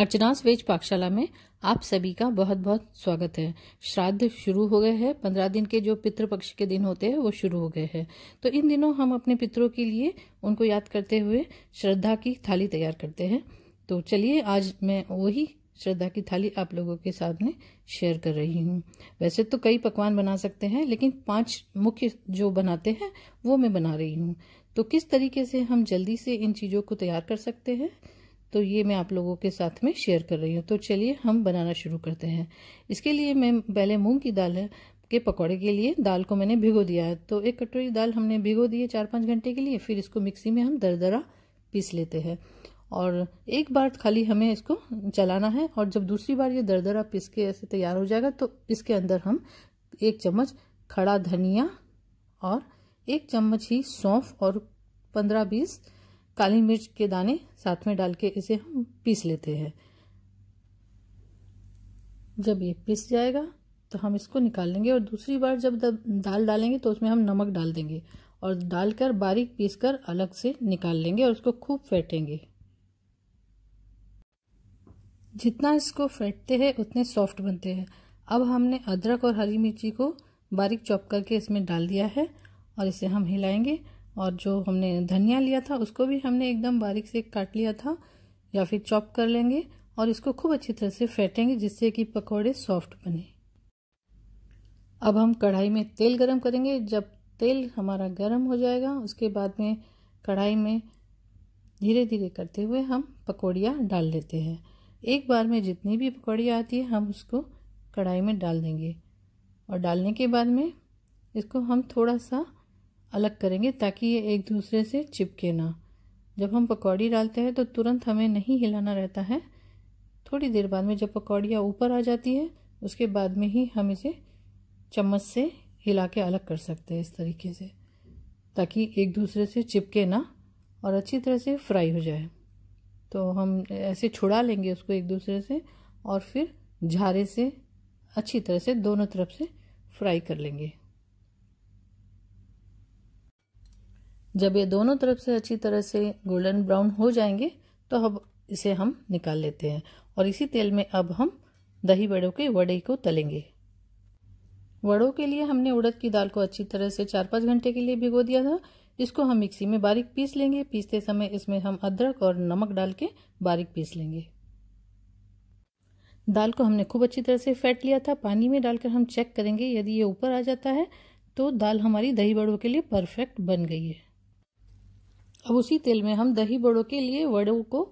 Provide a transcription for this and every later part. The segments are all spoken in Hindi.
अर्चनास वेज पाकशाला में आप सभी का बहुत बहुत स्वागत है श्राद्ध शुरू हो गए हैं पंद्रह दिन के जो पितृ पक्ष के दिन होते हैं वो शुरू हो गए हैं तो इन दिनों हम अपने पितरों के लिए उनको याद करते हुए श्रद्धा की थाली तैयार करते हैं तो चलिए आज मैं वही श्रद्धा की थाली आप लोगों के सामने शेयर कर रही हूँ वैसे तो कई पकवान बना सकते हैं लेकिन पांच मुख्य जो बनाते हैं वो मैं बना रही हूँ तो किस तरीके से हम जल्दी से इन चीज़ों को तैयार कर सकते हैं तो ये मैं आप लोगों के साथ में शेयर कर रही हूँ तो चलिए हम बनाना शुरू करते हैं इसके लिए मैं पहले मूंग की दाल के पकौड़े के लिए दाल को मैंने भिगो दिया है तो एक कटोरी दाल हमने भिगो दी है चार पाँच घंटे के लिए फिर इसको मिक्सी में हम दरदरा पीस लेते हैं और एक बार खाली हमें इसको चलाना है और जब दूसरी बार ये दरदरा पीस के ऐसे तैयार हो जाएगा तो इसके अंदर हम एक चम्मच खड़ा धनिया और एक चम्मच ही सौंफ और पंद्रह बीस काली मिर्च के दाने साथ में डाल के इसे हम पीस लेते हैं जब ये पीस जाएगा तो हम इसको निकाल लेंगे और दूसरी बार जब दाल डालेंगे तो उसमें हम नमक डाल देंगे और डालकर बारीक पीस कर अलग से निकाल लेंगे और उसको खूब फेंटेंगे जितना इसको फेंटते हैं उतने सॉफ्ट बनते हैं अब हमने अदरक और हरी मिर्ची को बारीक चॉप करके इसमें डाल दिया है और इसे हम हिलाएंगे और जो हमने धनिया लिया था उसको भी हमने एकदम बारीक से काट लिया था या फिर चॉप कर लेंगे और इसको खूब अच्छी तरह से फेंटेंगे जिससे कि पकौड़े सॉफ्ट बने अब हम कढ़ाई में तेल गरम करेंगे जब तेल हमारा गरम हो जाएगा उसके बाद में कढ़ाई में धीरे धीरे करते हुए हम पकौड़ियाँ डाल लेते हैं एक बार में जितनी भी पकौड़ियाँ आती है हम उसको कढ़ाई में डाल देंगे और डालने के बाद में इसको हम थोड़ा सा अलग करेंगे ताकि ये एक दूसरे से चिपके ना जब हम पकौड़ी डालते हैं तो तुरंत हमें नहीं हिलाना रहता है थोड़ी देर बाद में जब पकौड़ियाँ ऊपर आ जाती है उसके बाद में ही हम इसे चम्मच से हिला के अलग कर सकते हैं इस तरीके से ताकि एक दूसरे से चिपके ना और अच्छी तरह से फ्राई हो जाए तो हम ऐसे छुड़ा लेंगे उसको एक दूसरे से और फिर झारे से अच्छी तरह से दोनों तरफ से फ्राई कर लेंगे जब ये दोनों तरफ से अच्छी तरह से गोल्डन ब्राउन हो जाएंगे तो अब इसे हम निकाल लेते हैं और इसी तेल में अब हम दही बड़ों के वड़े को तलेंगे वड़ों के लिए हमने उड़द की दाल को अच्छी तरह से चार पाँच घंटे के लिए भिगो दिया था इसको हम मिक्सी में बारीक पीस लेंगे पीसते समय इसमें हम अदरक और नमक डाल के बारीक पीस लेंगे दाल को हमने खूब अच्छी तरह से फैट लिया था पानी में डालकर हम चेक करेंगे यदि ये ऊपर आ जाता है तो दाल हमारी दही बड़ों के लिए परफेक्ट बन गई है अब उसी तेल में हम दही बड़ों के लिए वड़ों को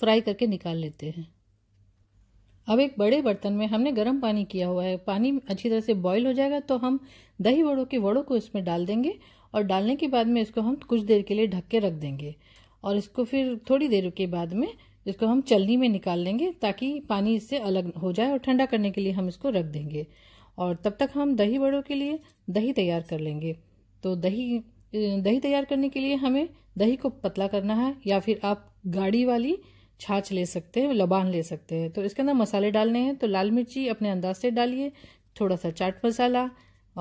फ्राई करके निकाल लेते हैं अब एक बड़े बर्तन में हमने गर्म पानी किया हुआ है पानी अच्छी तरह से बॉईल हो जाएगा तो हम दही बड़ों के वड़ों को इसमें डाल देंगे और डालने के बाद में इसको हम कुछ देर के लिए ढक के रख देंगे और इसको फिर थोड़ी देर के बाद में इसको हम चलनी में निकाल लेंगे ताकि पानी इससे अलग हो जाए और ठंडा करने के लिए हम इसको रख देंगे और तब तक हम दही बड़ों के लिए दही तैयार कर लेंगे तो दही दही तैयार करने के लिए हमें दही को पतला करना है या फिर आप गाढ़ी वाली छाछ ले सकते हैं लबान ले सकते हैं तो इसके अंदर मसाले डालने हैं तो लाल मिर्ची अपने अंदाज से डालिए थोड़ा सा चाट मसाला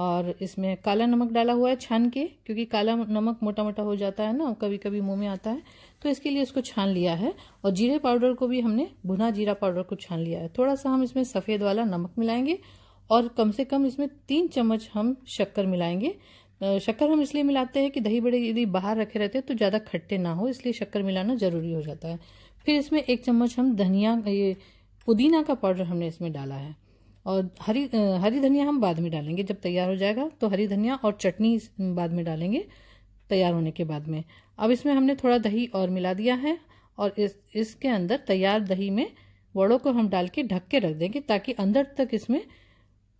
और इसमें काला नमक डाला हुआ है छान के क्योंकि काला नमक मोटा मोटा हो जाता है ना कभी कभी मुंह में आता है तो इसके लिए इसको छान लिया है और जीरे पाउडर को भी हमने भुना जीरा पाउडर को छान लिया है थोड़ा सा हम इसमें सफ़ेद वाला नमक मिलाएंगे और कम से कम इसमें तीन चम्मच हम शक्कर मिलाएंगे शक्कर हम इसलिए मिलाते हैं कि दही बड़े यदि बाहर रखे रहते हैं तो ज़्यादा खट्टे ना हो इसलिए शक्कर मिलाना ज़रूरी हो जाता है फिर इसमें एक चम्मच हम धनिया ये पुदीना का पाउडर हमने इसमें डाला है और हरी हरी धनिया हम बाद में डालेंगे जब तैयार हो जाएगा तो हरी धनिया और चटनी बाद में डालेंगे तैयार होने के बाद में अब इसमें हमने थोड़ा दही और मिला दिया है और इस इसके अंदर तैयार दही में वड़ों को हम डाल के ढक के रख देंगे ताकि अंदर तक इसमें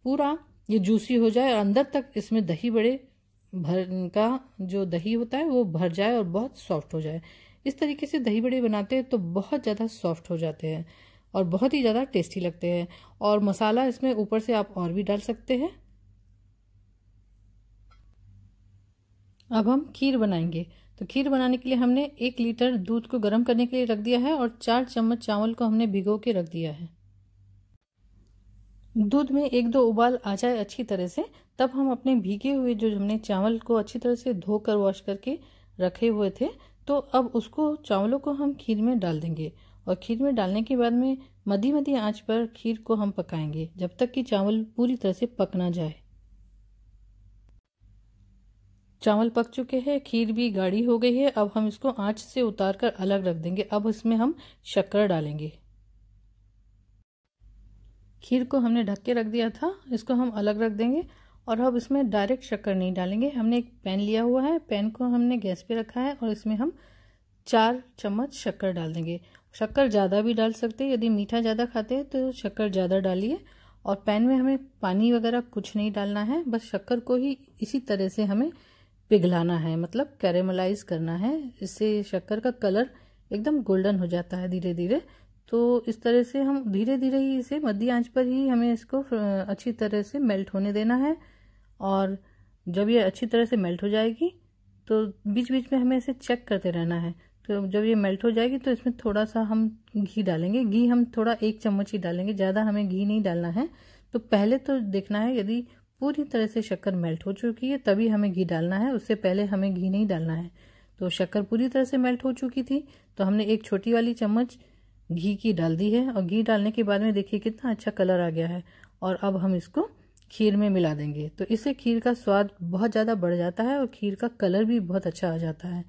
पूरा ये जूसी हो जाए और अंदर तक इसमें दही बड़े भर का जो दही होता है वो भर जाए और बहुत सॉफ्ट हो जाए इस तरीके से दही बड़े बनाते हैं तो बहुत ज़्यादा सॉफ्ट हो जाते हैं और बहुत ही ज़्यादा टेस्टी लगते हैं और मसाला इसमें ऊपर से आप और भी डाल सकते हैं अब हम खीर बनाएंगे तो खीर बनाने के लिए हमने एक लीटर दूध को गर्म करने के लिए रख दिया है और चार चम्मच चावल को हमने भिगो के रख दिया है दूध में एक दो उबाल आ जाए अच्छी तरह से तब हम अपने भीगे हुए जो हमने चावल को अच्छी तरह से धोकर वॉश करके रखे हुए थे तो अब उसको चावलों को हम खीर में डाल देंगे और खीर में डालने के बाद में मधी मधी आंच पर खीर को हम पकाएंगे जब तक कि चावल पूरी तरह से पक ना जाए चावल पक चुके हैं खीर भी गाढ़ी हो गई है अब हम इसको आंच से उतार कर अलग रख देंगे अब इसमें हम शक्कर डालेंगे खीर को हमने ढक के रख दिया था इसको हम अलग रख देंगे और अब इसमें डायरेक्ट शक्कर नहीं डालेंगे हमने एक पैन लिया हुआ है पैन को हमने गैस पे रखा है और इसमें हम चार चम्मच शक्कर डाल देंगे शक्कर ज़्यादा भी डाल सकते हैं यदि मीठा ज़्यादा खाते हैं तो शक्कर ज़्यादा डालिए और पैन में हमें पानी वगैरह कुछ नहीं डालना है बस शक्कर को ही इसी तरह से हमें पिघलाना है मतलब कैरेमलाइज करना है इससे शक्कर का कलर एकदम गोल्डन हो जाता है धीरे धीरे तो इस तरह से हम धीरे धीरे ही इसे मध्य आंच पर ही हमें इसको अच्छी तरह से मेल्ट होने देना है और जब ये अच्छी तरह से मेल्ट हो जाएगी तो बीच बीच में हमें इसे चेक करते रहना है तो जब ये मेल्ट हो जाएगी तो इसमें थोड़ा सा हम घी डालेंगे घी हम थोड़ा एक चम्मच ही डालेंगे ज़्यादा हमें घी नहीं डालना है तो पहले तो देखना है यदि पूरी तरह से शक्कर मेल्ट हो चुकी है तभी हमें घी डालना है उससे पहले हमें घी नहीं डालना है तो शक्कर पूरी तरह से मेल्ट हो चुकी थी तो हमने एक छोटी वाली चम्मच घी की डाल दी है और घी डालने के बाद में देखिए कितना अच्छा कलर आ गया है और अब हम इसको खीर में मिला देंगे तो इससे खीर का स्वाद बहुत ज़्यादा बढ़ जाता है और खीर का कलर भी बहुत अच्छा आ जाता है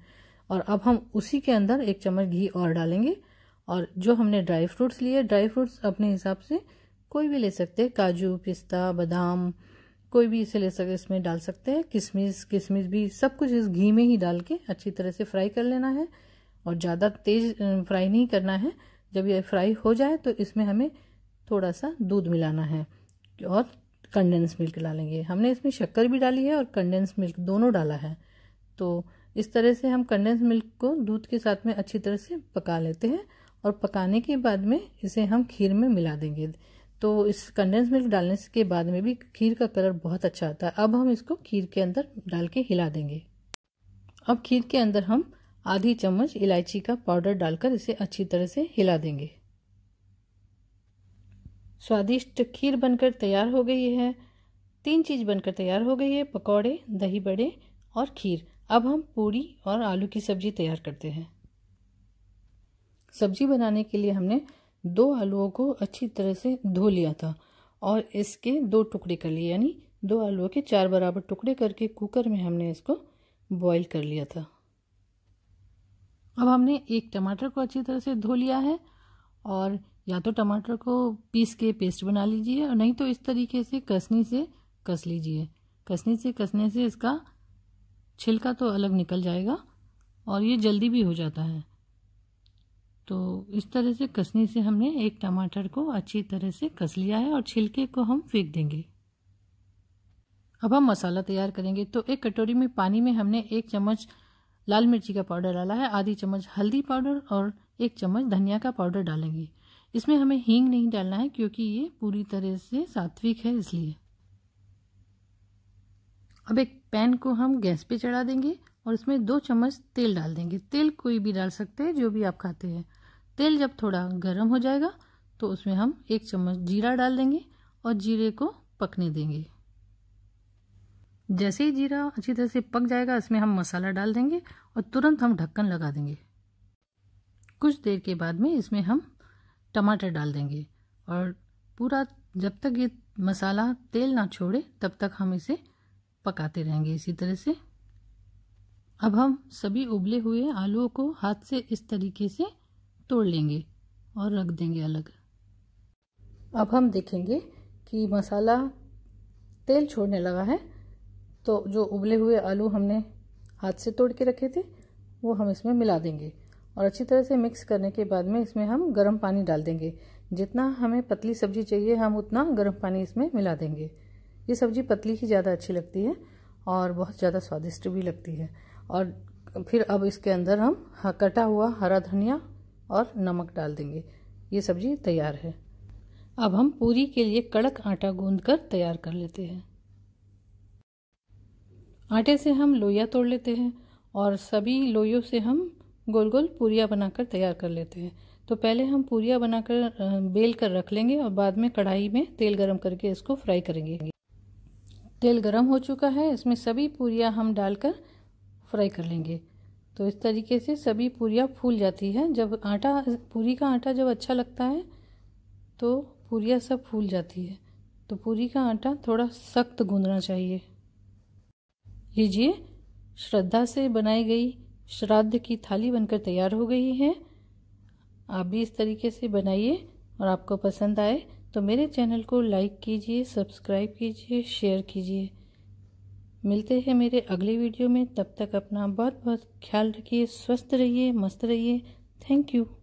और अब हम उसी के अंदर एक चम्मच घी और डालेंगे और जो हमने ड्राई फ्रूट्स लिए ड्राई फ्रूट्स अपने हिसाब से कोई भी ले सकते काजू पिस्ता बादाम कोई भी इसे ले सकते इसमें डाल सकते हैं किशमिश किशमिश भी सब कुछ इस घी में ही डाल के अच्छी तरह से फ्राई कर लेना है और ज़्यादा तेज़ फ्राई नहीं करना है जब ये फ्राई हो जाए तो इसमें हमें थोड़ा सा दूध मिलाना है और कंडेंस मिल्क डालेंगे हमने इसमें शक्कर भी डाली है और कंडेंस मिल्क दोनों डाला है तो इस तरह से हम कंडेंस मिल्क को दूध के साथ में अच्छी तरह से पका लेते हैं और पकाने के बाद में इसे हम खीर में मिला देंगे तो इस कंडेंस मिल्क डालने के बाद में भी खीर का कलर बहुत अच्छा आता है अब हम इसको खीर के अंदर डाल के हिला देंगे अब खीर के अंदर हम आधी चम्मच इलायची का पाउडर डालकर इसे अच्छी तरह से हिला देंगे स्वादिष्ट खीर बनकर तैयार हो गई है तीन चीज़ बनकर तैयार हो गई है पकौड़े दही बड़े और खीर अब हम पूरी और आलू की सब्जी तैयार करते हैं सब्जी बनाने के लिए हमने दो आलुओं को अच्छी तरह से धो लिया था और इसके दो टुकड़े कर लिए यानी दो आलुओं के चार बराबर टुकड़े करके कुकर में हमने इसको बॉईल कर लिया था अब हमने एक टमाटर को अच्छी तरह से धो लिया है और या तो टमाटर को पीस के पेस्ट बना लीजिए और नहीं तो इस तरीके से कसनी से कस लीजिए कसनी से कसने से इसका छिलका तो अलग निकल जाएगा और ये जल्दी भी हो जाता है तो इस तरह से कसनी से हमने एक टमाटर को अच्छी तरह से कस लिया है और छिलके को हम फेंक देंगे अब हम मसाला तैयार करेंगे तो एक कटोरी में पानी में हमने एक चम्मच लाल मिर्ची का पाउडर डाला है आधी चम्मच हल्दी पाउडर और एक चम्मच धनिया का पाउडर डालेंगे इसमें हमें हींग नहीं डालना है क्योंकि ये पूरी तरह से सात्विक है इसलिए अब एक पैन को हम गैस पे चढ़ा देंगे और इसमें दो चम्मच तेल डाल देंगे तेल कोई भी डाल सकते हैं जो भी आप खाते हैं तेल जब थोड़ा गर्म हो जाएगा तो उसमें हम एक चम्मच जीरा डाल देंगे और जीरे को पकने देंगे जैसे ही जीरा अच्छी तरह से पक जाएगा इसमें हम मसाला डाल देंगे और तुरंत हम ढक्कन लगा देंगे कुछ देर के बाद में इसमें हम टमाटर डाल देंगे और पूरा जब तक ये मसाला तेल ना छोड़े तब तक हम इसे पकाते रहेंगे इसी तरह से अब हम सभी उबले हुए आलूओं को हाथ से इस तरीके से तोड़ लेंगे और रख देंगे अलग अब हम देखेंगे कि मसाला तेल छोड़ने लगा है तो जो उबले हुए आलू हमने हाथ से तोड़ के रखे थे वो हम इसमें मिला देंगे और अच्छी तरह से मिक्स करने के बाद में इसमें हम गर्म पानी डाल देंगे जितना हमें पतली सब्जी चाहिए हम उतना गर्म पानी इसमें मिला देंगे ये सब्ज़ी पतली ही ज़्यादा अच्छी लगती है और बहुत ज़्यादा स्वादिष्ट भी लगती है और फिर अब इसके अंदर हम कटा हुआ हरा धनिया और नमक डाल देंगे ये सब्ज़ी तैयार है अब हम पूरी के लिए कड़क आटा गूंद कर तैयार कर लेते हैं आटे से हम लोइया तोड़ लेते हैं और सभी लोइयों से हम गोल गोल पूरिया बनाकर तैयार कर लेते हैं तो पहले हम पूरिया बनाकर बेल कर रख लेंगे और बाद में कढ़ाई में तेल गरम करके इसको फ्राई करेंगे तेल गरम हो चुका है इसमें सभी पूरिया हम डालकर फ्राई कर लेंगे तो इस तरीके से सभी पूरिया फूल जाती है जब आटा पूरी का आटा जब अच्छा लगता है तो पूरिया सब फूल जाती है तो पूरी का आटा थोड़ा सख्त गूंदना चाहिए लीजिए श्रद्धा से बनाई गई श्राद्ध की थाली बनकर तैयार हो गई है आप भी इस तरीके से बनाइए और आपको पसंद आए तो मेरे चैनल को लाइक कीजिए सब्सक्राइब कीजिए शेयर कीजिए मिलते हैं मेरे अगले वीडियो में तब तक अपना बहुत बहुत ख्याल रखिए स्वस्थ रहिए मस्त रहिए थैंक यू